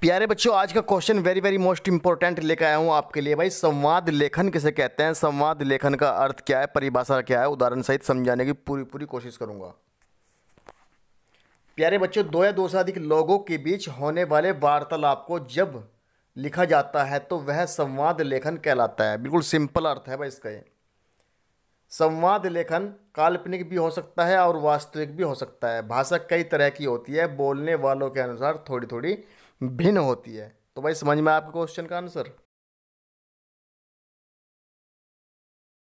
प्यारे बच्चों आज का question very very most important लेकर आया हूँ आपके लिए भाई संवाद लेखन किसे कहते हैं संवाद लेखन का अर्थ क्या है परिभाषा क्या है उदाहरण सहित समझाने की पूरी पूरी कोशिश करूंगा प्यारे बच्चों दो या दो से अधिक लोगों के बीच होने वाले वार्तालाप को जब लिखा जाता है तो वह संवाद लेखन कहलाता है बिल्कुल सिंपल अर्थ है भाई इसका ये संवाद लेखन काल्पनिक भी हो सकता है और वास्तविक भी हो सकता है भाषा कई तरह की होती है बोलने वालों के अनुसार थोड़ी थोड़ी भिन्न होती है तो भाई समझ में आपके क्वेश्चन का आंसर